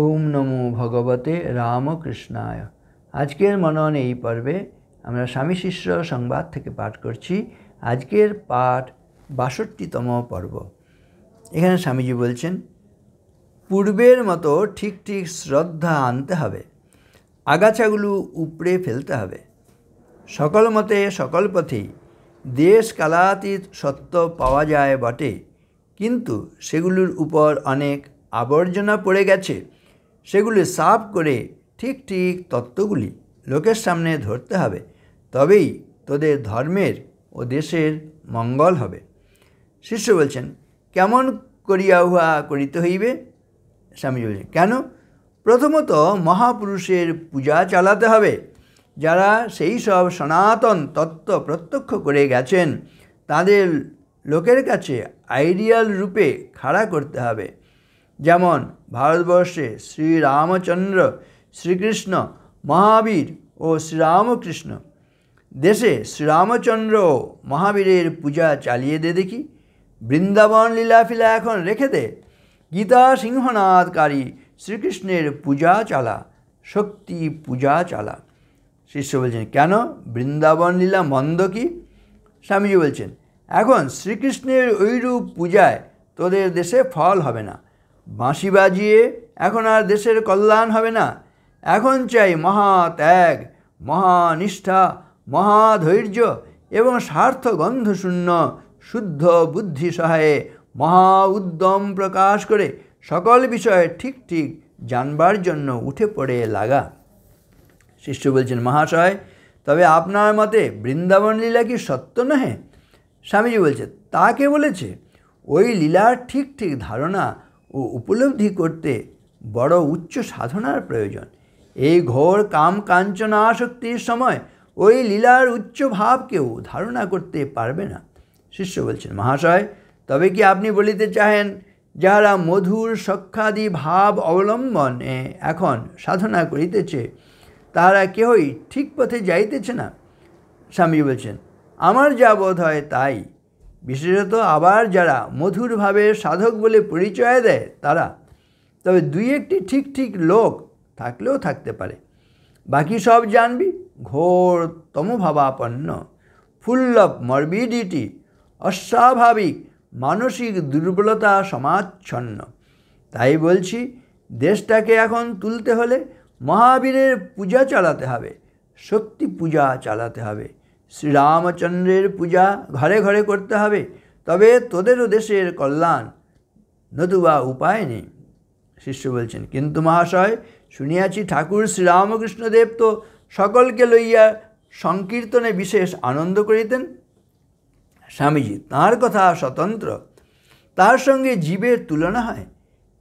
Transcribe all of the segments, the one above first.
ওম নমো ভগবতে রামকৃষ্ণায় আজকের মনন এই পর্বে আমরা স্বামী শিষ্য সংবাদ থেকে পাঠ করছি আজকের পাঠ বাষট্টিতম পর্ব এখানে স্বামীজি বলছেন পূর্বের মতো ঠিক ঠিক শ্রদ্ধা আনতে হবে আগাছাগুলো উপড়ে ফেলতে হবে সকল মতে সকল পথেই দেশ কালাতীত সত্য পাওয়া যায় বটে কিন্তু সেগুলোর উপর অনেক আবর্জনা পড়ে গেছে সেগুলি সাফ করে ঠিক ঠিক তত্ত্বগুলি লোকের সামনে ধরতে হবে তবেই তোদের ধর্মের ও দেশের মঙ্গল হবে শিষ্য বলছেন কেমন করিয়া উহা করিতে হইবে স্বামী বলছেন কেন প্রথমত মহাপুরুষের পূজা চালাতে হবে যারা সেই সব সনাতন তত্ত্ব প্রত্যক্ষ করে গেছেন তাদের লোকের কাছে আইডিয়াল রূপে খাড়া করতে হবে যেমন ভারতবর্ষে শ্রীরামচন্দ্র শ্রীকৃষ্ণ মহাবীর ও শ্রীরামকৃষ্ণ দেশে শ্রীরামচন্দ্র ও মহাবীরের পূজা চালিয়ে দে দেখি বৃন্দাবন লীলাফিলা এখন রেখে দে গীতা সিংহনাথকারী শ্রীকৃষ্ণের পূজা চালা শক্তি পূজা চালা শিষ্য বলছেন কেন বৃন্দাবন লীলা মন্দ কি স্বামীজি বলছেন এখন শ্রীকৃষ্ণের ঐরূপ পূজায় তোদের দেশে ফল হবে না বাঁশি বাজিয়ে এখন আর দেশের কল্যাণ হবে না এখন চাই মহা ত্যাগ মহানিষ্ঠা মহাধৈর্য এবং স্বার্থ গন্ধশূন্য শুদ্ধ বুদ্ধি সহায়ে মহা উদ্যম প্রকাশ করে সকল বিষয়ে ঠিক ঠিক জানবার জন্য উঠে পড়ে লাগা শিষ্য বলছেন মহাশয় তবে আপনার মতে বৃন্দাবন লীলা কি সত্য নহে স্বামীজি বলছে তাকে বলেছে ওই লীলার ঠিক ঠিক ধারণা ও উপলব্ধি করতে বড় উচ্চ সাধনার প্রয়োজন এই ঘোর কাম কাঞ্চনা আসক্তির সময় ওই লীলার উচ্চ ভাব কেউ ধারণা করতে পারবে না শিষ্য বলছেন মহাশয় তবে কি আপনি বলিতে চাহেন যাহারা মধুর সক্ষাদি ভাব অবলম্বনে এখন সাধনা করিতেছে তাহারা কেহই ঠিক পথে যাইতেছে না স্বামী বলছেন আমার যা বোধ হয় তাই বিশেষত আবার যারা মধুরভাবে সাধক বলে পরিচয় দেয় তারা তবে দুই একটি ঠিক ঠিক লোক থাকলেও থাকতে পারে বাকি সব জানবি ঘোর তমভাবাপন্ন ফুল অফ মরবিডিটি অস্বাভাবিক মানসিক দুর্বলতা সমাচ্ছন্ন তাই বলছি দেশটাকে এখন তুলতে হলে মহাবীরের পূজা চালাতে হবে শক্তি পূজা চালাতে হবে শ্রীরামচন্দ্রের পূজা ঘরে ঘরে করতে হবে তবে তোদেরও দেশের কল্যাণ নতুবা উপায় নেই শিষ্য বলছেন কিন্তু মহাশয় শুনিয়াছি ঠাকুর শ্রীরামকৃষ্ণদেব তো সকলকে লইয়া সংকীর্তনে বিশেষ আনন্দ করিতেন স্বামীজি তাঁর কথা স্বতন্ত্র তার সঙ্গে জীবের তুলনা হয়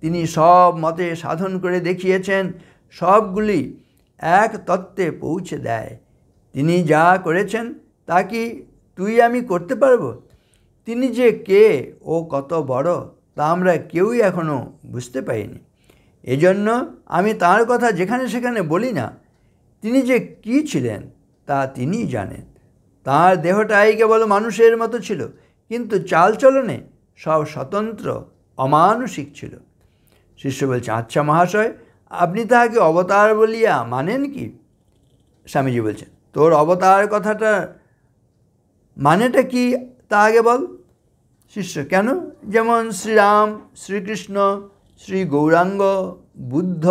তিনি সব মতে সাধন করে দেখিয়েছেন সবগুলি এক তত্ত্বে পৌঁছে দেয় তিনি যা করেছেন তা কি তুই আমি করতে পারবো তিনি যে কে ও কত বড় তা আমরা কেউই এখনও বুঝতে পারিনি এজন্য আমি তার কথা যেখানে সেখানে বলি না তিনি যে কি ছিলেন তা তিনি জানেন তার দেহটাই কেবল মানুষের মতো ছিল কিন্তু চালচলনে সব স্বতন্ত্র অমানুষিক ছিল শিষ্য বলছে আচ্ছা মহাশয় আপনি তাহাকে অবতার বলিয়া মানেন কি স্বামীজি বলছেন তোর অবতার কথাটা মানেটা কি তা আগে বল শিষ্য কেন যেমন শ্রীরাম শ্রীকৃষ্ণ শ্রী গৌরাঙ্গ বুদ্ধ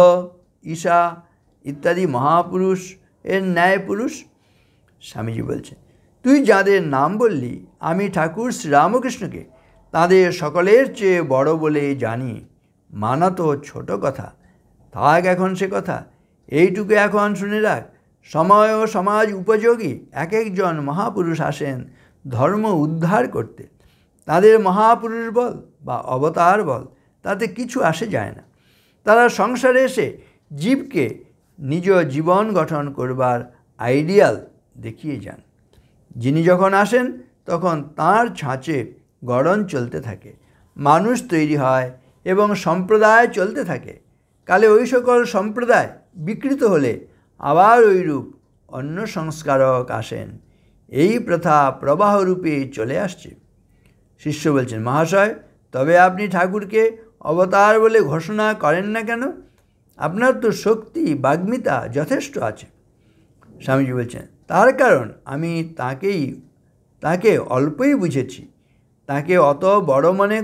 ঈশা ইত্যাদি মহাপুরুষ এর ন্যায় পুরুষ স্বামীজি বলছে তুই যাদের নাম বললি আমি ঠাকুর শ্রীরামকৃষ্ণকে তাদের সকলের চেয়ে বড় বলে জানি মানা তো ছোট কথা থাক এখন সে কথা এইটুকু এখন শুনে রাখ সময় ও সমাজ উপযোগী এক একজন মহাপুরুষ আসেন ধর্ম উদ্ধার করতে তাদের মহাপুরুষ বল বা অবতার বল তাতে কিছু আসে যায় না তারা সংসারে এসে জীবকে নিজ জীবন গঠন করবার আইডিয়াল দেখিয়ে যান যিনি যখন আসেন তখন তার ছাঁচে গড়ন চলতে থাকে মানুষ তৈরি হয় এবং সম্প্রদায় চলতে থাকে কালে ওই সকল সম্প্রদায় বিকৃত হলে আবার ওইরূপ অন্য সংস্কারক আসেন এই প্রথা প্রবাহরূপে চলে আসছে শিষ্য বলছেন মহাশয় তবে আপনি ঠাকুরকে অবতার বলে ঘোষণা করেন না কেন আপনার তো শক্তি বাগ্মিতা যথেষ্ট আছে স্বামীজি বলছেন তার কারণ আমি তাকেই তাকে অল্পই বুঝেছি তাকে অত বড় মনে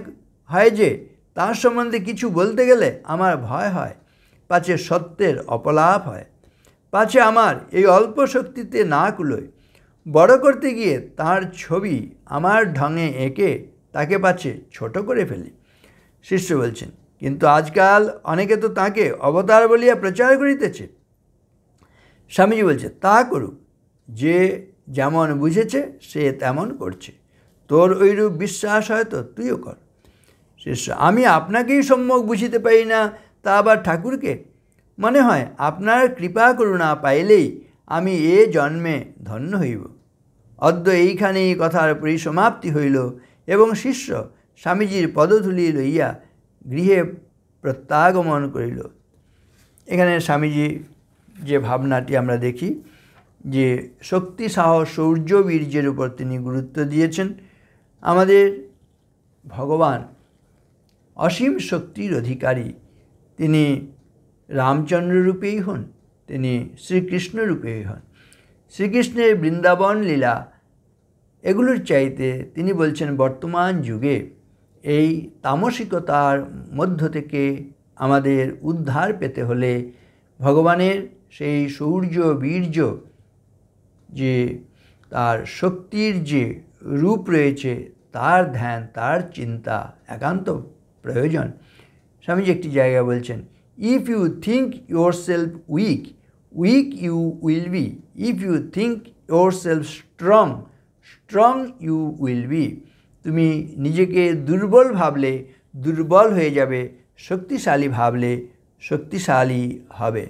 হয় যে তার সম্বন্ধে কিছু বলতে গেলে আমার ভয় হয় পাছে সত্যের অপলাপ হয় পাছে আমার এই অল্প শক্তিতে না কুলোয় বড় করতে গিয়ে তার ছবি আমার ঢঙে এঁকে তাকে পাছে ছোট করে ফেলি শিষ্য বলছেন কিন্তু আজকাল অনেকে তো তাকে অবতার বলিয়া প্রচার করিতেছে স্বামীজি বলছে তা করুক যে যেমন বুঝেছে সে তেমন করছে তোর ওইরূপ বিশ্বাস হয়তো তুইও কর শিষ্য আমি আপনাকেই সম্যক বুঝিতে পারি না তা আবার ঠাকুরকে মনে হয় আপনার কৃপা করুণা পাইলেই আমি এ জন্মে ধন্য হইব অদ্য এইখানেই কথার পরিসমাপ্তি হইল এবং শিষ্য স্বামীজির পদধূলি লইয়া গৃহে প্রত্যাগমন করিল এখানে স্বামীজি যে ভাবনাটি আমরা দেখি যে শক্তি সাহস সৌর্য বীর্যের উপর তিনি গুরুত্ব দিয়েছেন আমাদের ভগবান অসীম শক্তির অধিকারী তিনি রামচন্দ্র রূপেই হন তিনি শ্রীকৃষ্ণ রূপেই হন শ্রীকৃষ্ণের বৃন্দাবন লীলা এগুলোর চাইতে তিনি বলছেন বর্তমান যুগে এই তামসিকতার মধ্য থেকে আমাদের উদ্ধার পেতে হলে ভগবানের সেই সৌর্য বীর্য যে তার শক্তির যে রূপ রয়েছে তার ধ্যান তার চিন্তা একান্ত প্রয়োজন স্বামীজি একটি জায়গা বলছেন If you think yourself weak, weak you will be. If you think yourself strong, strong you will be. তুমি নিজেকে দুর্বল ভাবলে দুর্বল হয়ে যাবে শক্তিশালী ভাবলে শক্তিশালী হবে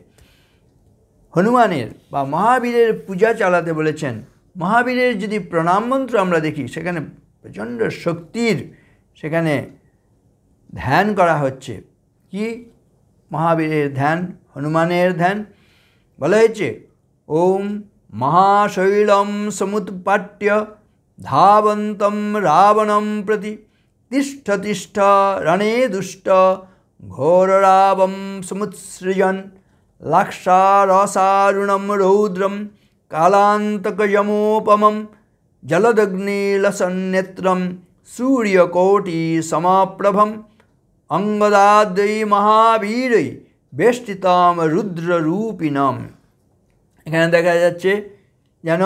হনুমানের বা মহাবীরের পূজা চালাতে বলেছেন মহাবীরের যদি প্রণাম মন্ত্র আমরা দেখি সেখানে প্রচণ্ড শক্তির সেখানে ধ্যান করা হচ্ছে কি মহাবীরের ধ্যান হনুমানের ধ্যান বলা হয়েছে ওম মহাশৈলম সমুৎপাট্য ধাবন্তম রাবণম প্রতি তিষ্ঠ তিষ্ঠ রণে দুষ্ট ঘোররাবম সমুৎসৃজন লাক্ষারসারুণম রৌদ্রম কালান্তকযমোপমম জলদগ্নিলসন্নেত্রম सूर्यकोटिसमप्रभं অঙ্গদাদ্রী মহাবীরই বেষ্টিতম রুদ্ররূপিণম এখানে দেখা যাচ্ছে যেন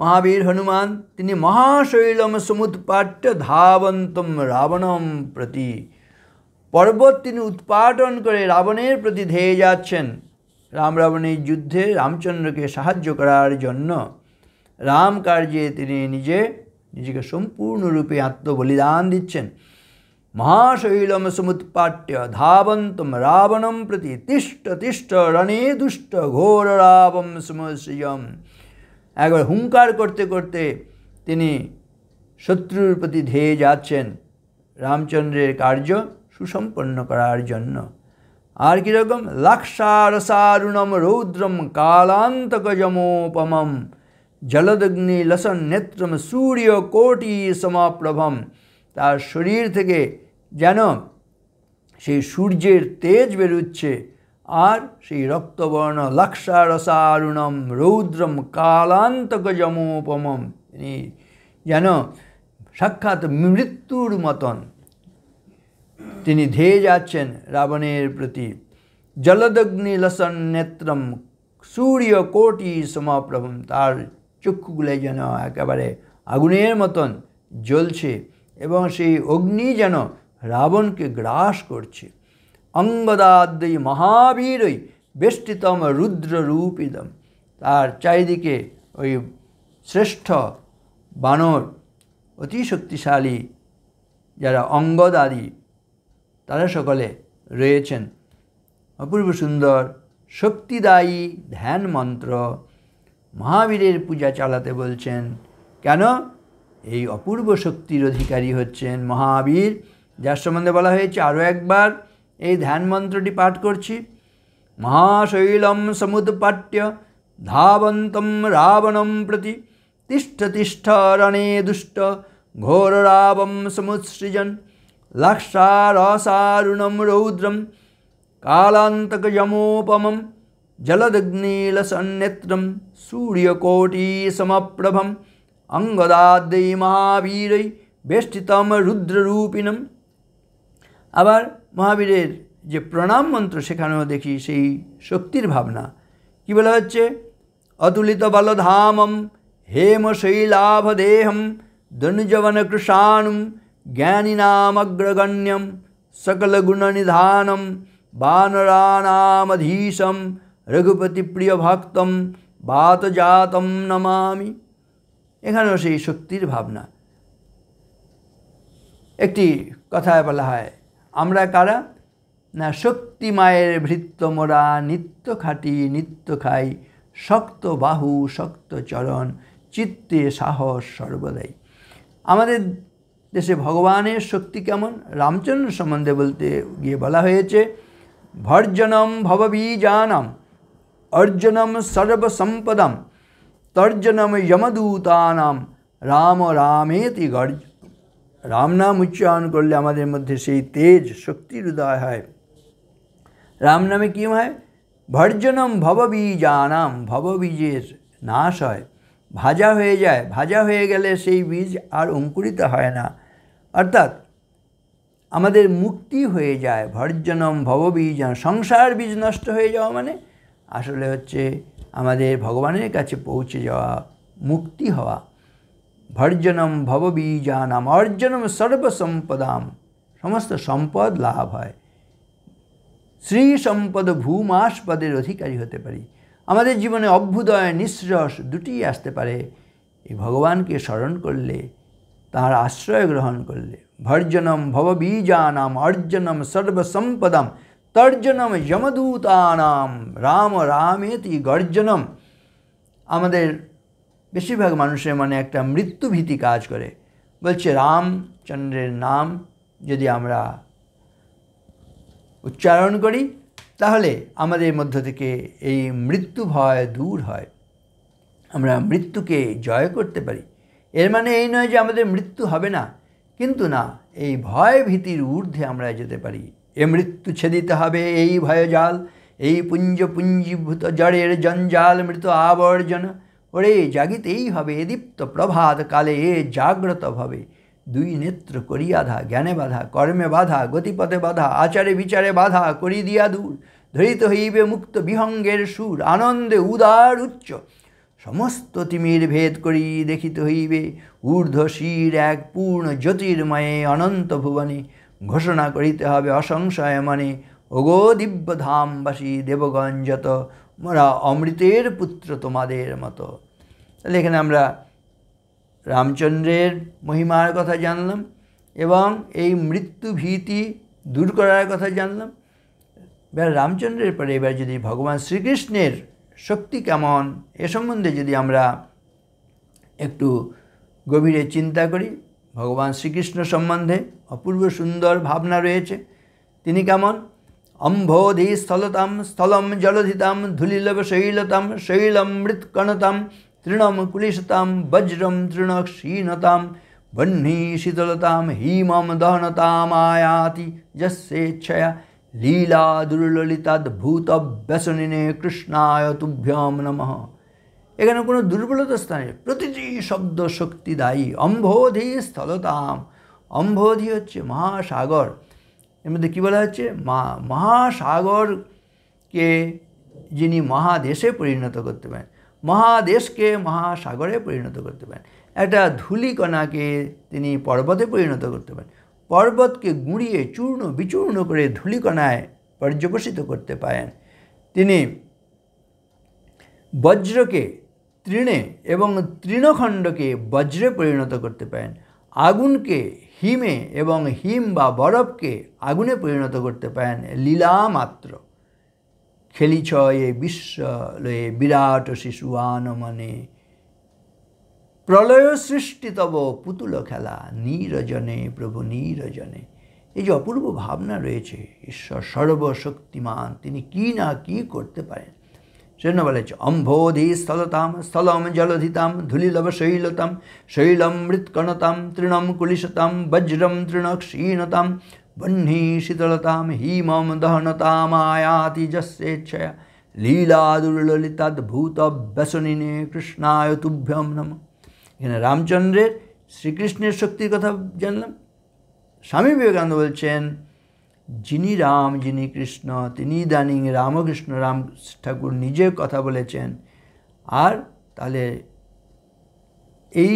মহাবীর হনুমান তিনি মহাশৈলম সমুৎপাট্য ধাবন্তম রাবণম প্রতি পর্বত তিনি উৎপাটন করে রাবণের প্রতি ধেয়ে যাচ্ছেন রাম রাবণের যুদ্ধে রামচন্দ্রকে সাহায্য করার জন্য রাম কার্যে তিনি নিজে নিজেকে সম্পূর্ণরূপে আত্মবলিদান দিচ্ছেন महाशैलम समुत्पाट्य धावन्तं रावणं प्रति তিষ্ট तिष्ठ রণে দুষ্ট ঘোর রাবম সুমশ্রিয়ম একবার হুঙ্কার করতে করতে তিনি শত্রুর প্রতি ধেয়ে যাচ্ছেন রামচন্দ্রের কার্য সুসম্পন্ন করার জন্য আর কীরকম লাক্ষারসারুণম রৌদ্রম কালান্তকজমোপমম জলদগ্নি লসন নেত্রম সূর্য কোটি সমাপ্রভম তার শরীর থেকে যেন সেই সূর্যের তেজ বেরুচ্ছে আর সেই রক্তবর্ণ লাক্ষারসারুণম রৌদ্রম কালান্তক যমোপম যেন সাক্ষাৎ মৃত্যুর মতন তিনি ধেয়ে যাচ্ছেন রাবণের প্রতি জলদগ্নি লসন নেত্রম সূর্য কোটি সমাপ্রভম তার চক্ষুগুলো যেন একেবারে আগুনের মতন জ্বলছে এবং সেই অগ্নি যেন রাবণকে গ্রাস করছে অঙ্গদাদ্যই মহাবীরই বেষ্টিতম রুদ্ররূপিদম তার চারিদিকে ওই শ্রেষ্ঠ বানর অতি শক্তিশালী যারা অঙ্গদাদি তারা সকলে রয়েছেন অপূর্ব সুন্দর শক্তিদায়ী ধ্যান মন্ত্র মহাবীরের পূজা চালাতে বলছেন কেন এই অপূর্ব শক্তির অধিকারী হচ্ছেন মহাবীর যার সম্বন্ধে বলা হয়েছে আরও একবার এই ধ্যান মন্ত্রটি পাঠ করছি মহাশৈলম সমুৎপাট্য ধাবন্তম রাবণম প্রতি তিষ্ঠ তিষ্ঠ রণে দুষ্ট ঘোর রাবম সমুৎসৃজন লাক্ষারসারুণম রৌদ্রম কালান্তকজমোপমম জলদগ্নিলসন্নেত্রম সমপ্রভম অঙ্গদাদ্যই মহাবীরই বেষ্টিতম রুদ্ররূপিণম আবার মহাবীরের যে প্রণাম মন্ত্র সেখানেও দেখি সেই শক্তির ভাবনা কি বলা হচ্ছে অতুলিত বলধামম হেম শৈলাভদেহম জ্ঞানী কৃষাণুম জ্ঞানীনামগ্রগণ্যম সকলগুণনিধানম বানরানামধীশম রঘুপতিপ্রিয়ভক্তম বাতজাতম নমামি এখানেও সেই শক্তির ভাবনা একটি কথায় বলা হয় আমরা কারা না শক্তি মায়ের ভৃত্ত মোরা নিত্য খাটি নিত্য খাই শক্ত বাহু শক্ত চরণ চিত্তে সাহস সর্বদাই আমাদের দেশে ভগবানের শক্তি কেমন রামচন্দ্র সম্বন্ধে বলতে গিয়ে বলা হয়েছে ভর্জনম ভববীজানম অর্জনম সর্বসম্পদম তর্জনম যমদূতানাম রাম রামেতি গর্জ রাম নাম উচ্চারণ করলে আমাদের মধ্যে সেই তেজ শক্তির উদয় হয় রাম নামে কী হয় ভর্জনম ভববীজানাম ভববীজের নাশ হয় ভাজা হয়ে যায় ভাজা হয়ে গেলে সেই বীজ আর অঙ্কুরিত হয় না অর্থাৎ আমাদের মুক্তি হয়ে যায় ভর্জনম ভববীজ সংসার বীজ নষ্ট হয়ে যাওয়া মানে আসলে হচ্ছে আমাদের ভগবানের কাছে পৌঁছে যাওয়া মুক্তি হওয়া ভর্জনম ভববীজানাম অর্জনম সর্বসম্পদাম সমস্ত সম্পদ লাভ হয় শ্রী সম্পদ ভূমাসপদের অধিকারী হতে পারি আমাদের জীবনে অভ্যুদয় নিঃশ্রস দুটি আসতে পারে এই ভগবানকে স্মরণ করলে তার আশ্রয় গ্রহণ করলে ভর্জনম ভববীজানাম অর্জনম সর্বসম্পদম তর্জনম যমদূতানাম রাম রামেতি গর্জনম আমাদের বেশিরভাগ মানুষের মানে একটা মৃত্যুভীতি কাজ করে বলছে রামচন্দ্রের নাম যদি আমরা উচ্চারণ করি তাহলে আমাদের মধ্য থেকে এই মৃত্যু ভয় দূর হয় আমরা মৃত্যুকে জয় করতে পারি এর মানে এই নয় যে আমাদের মৃত্যু হবে না কিন্তু না এই ভয় ভীতির ঊর্ধ্বে আমরা যেতে পারি এ মৃত্যু ছেদিতে হবে এই ভয়জাল এই পুঞ্জ পুঞ্জীভূত জড়ের জঞ্জাল মৃত আবর্জনা ওরে জাগিতেই হবে এ দীপ্ত প্রভাত কালে এ জাগ্রত হবে দুই নেত্র করিয়াধা জ্ঞানে বাধা কর্মে বাধা গতিপথে বাধা আচারে বিচারে বাধা করি দিয়া দূর ধরিত হইবে মুক্ত বিহঙ্গের সুর আনন্দে উদার উচ্চ সমস্ত তিমির ভেদ করি দেখিতে হইবে ঊর্ধ্বশির এক পূর্ণ জ্যোতির্ময়ে অনন্ত ভুবনে ঘোষণা করিতে হবে অসংশয় মানে ওগো দিব্যধামবাসী দেবগণ যত মোরা অমৃতের পুত্র তোমাদের মতো তাহলে এখানে আমরা রামচন্দ্রের মহিমার কথা জানলাম এবং এই মৃত্যু ভীতি দূর করার কথা জানলাম এবার রামচন্দ্রের পরে এবার যদি ভগবান শ্রীকৃষ্ণের শক্তি কেমন এ সম্বন্ধে যদি আমরা একটু গভীরে চিন্তা করি भगवान श्रीकृष्ण सम्बन्धे अपूर्व सुंदर भावना रही कमन अम्भोधि स्थलतम स्थलम जलधितम धूलिलव शैलतम शैलम मृत्कणतम तृणम कुलिशतम वज्रम तृण क्षीणताम बन्ही शीतलताम हिमम दहनताम आयाति जस्ेच्छया लीला दुर्लिताद्भूत व्यसनिने कृष्णाय तुभ्यम नमः এখানে কোনো দুর্বলতা স্থানে প্রতিটি শব্দ শক্তিদায়ী অম্বোধি স্থলতাম অম্ভোধি হচ্ছে মহাসাগর এর মধ্যে কী বলা হচ্ছে মহাসাগরকে যিনি মহাদেশে পরিণত করতে পারেন মহাদেশকে মহাসাগরে পরিণত করতে পারেন একটা ধুলিকণাকে তিনি পর্বতে পরিণত করতে পারেন পর্বতকে গুঁড়িয়ে চূর্ণ বিচূর্ণ করে ধুলিকণায় পর্যবসিত করতে পারেন তিনি বজ্রকে তৃণে এবং তৃণখণ্ডকে বজ্রে পরিণত করতে পারেন আগুনকে হিমে এবং হিম বা বরফকে আগুনে পরিণত করতে পারেন লীলা মাত্র খেলিছ এ বিশ্ব লয়ে বিরাট শিশু আনমনে প্রলয় সৃষ্টিতব পুতুল খেলা নীরজনে প্রভু নীরজনে এই যে অপূর্ব ভাবনা রয়েছে ঈশ্বর সর্বশক্তিমান তিনি কি না কি করতে পারেন সেজন্য বলেছে অম্ভোধি স্থলতাম স্থলম জলধিতাম ধুলিলব শৈলতাম শৈলম মৃৎকণতাম তৃণম কুলিশতাম বজ্রম তৃণক্ষীণতাম বহ্নি শীতলতাম হিমম দহনতামায়াতি যস্যেচ্ছয়া লীলা ভূত ব্যসনিনে কৃষ্ণায় তুভ্যম নম এখানে রামচন্দ্রের শ্রীকৃষ্ণের শক্তির কথা জানলাম স্বামী বিবেকানন্দ বলছেন যিনি রাম যিনি কৃষ্ণ তিনি ইদানিং রামকৃষ্ণ রাম ঠাকুর নিজে কথা বলেছেন আর তাহলে এই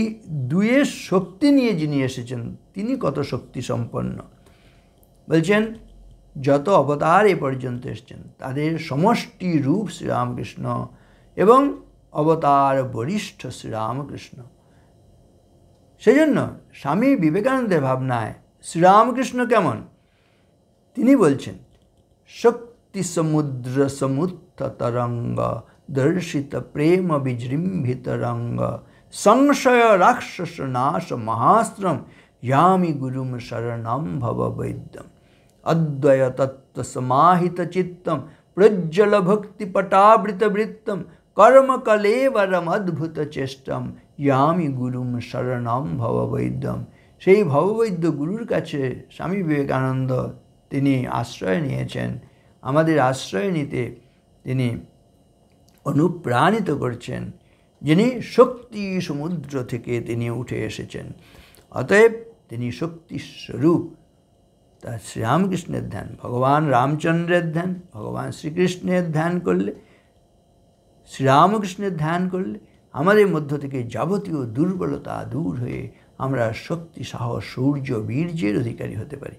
দুয়ের শক্তি নিয়ে যিনি এসেছেন তিনি কত শক্তি সম্পন্ন বলছেন যত অবতার এ পর্যন্ত এসছেন তাদের সমষ্টি রূপ শ্রীরামকৃষ্ণ এবং অবতার বরিষ্ঠ শ্রীরামকৃষ্ণ সেজন্য স্বামী বিবেকানন্দের ভাবনায় শ্রীরামকৃষ্ণ কেমন তিনি বলছেন শক্তি সমুদ্র তরঙ্গ দর্শিত প্রেম বিজৃম্ভিত রঙ্গ সংশয় রাক্ষস নাশ মহাশ্রম ইয়ামি গুরুম শরণম ভব বৈদ্যম অদ্বয় তত্ত্ব সমাহিত চিত্তম প্রজ্জ্বল ভক্তি পটাবৃত বৃত্তম কর্ম কলেবরম অদ্ভুত চেষ্টম ইয়ামি গুরুম শরণম বৈদ্যম সেই ভববৈদ্য গুরুর কাছে স্বামী বিবেকানন্দ তিনি আশ্রয় নিয়েছেন আমাদের আশ্রয় নিতে তিনি অনুপ্রাণিত করছেন যিনি শক্তি সমুদ্র থেকে তিনি উঠে এসেছেন অতএব তিনি শক্তি স্বরূপ তা শ্রীরামকৃষ্ণের ধ্যান ভগবান রামচন্দ্রের ধ্যান ভগবান শ্রীকৃষ্ণের ধ্যান করলে শ্রীরামকৃষ্ণের ধ্যান করলে আমাদের মধ্য থেকে যাবতীয় দুর্বলতা দূর হয়ে আমরা শক্তি সাহস সূর্য বীর্যের অধিকারী হতে পারি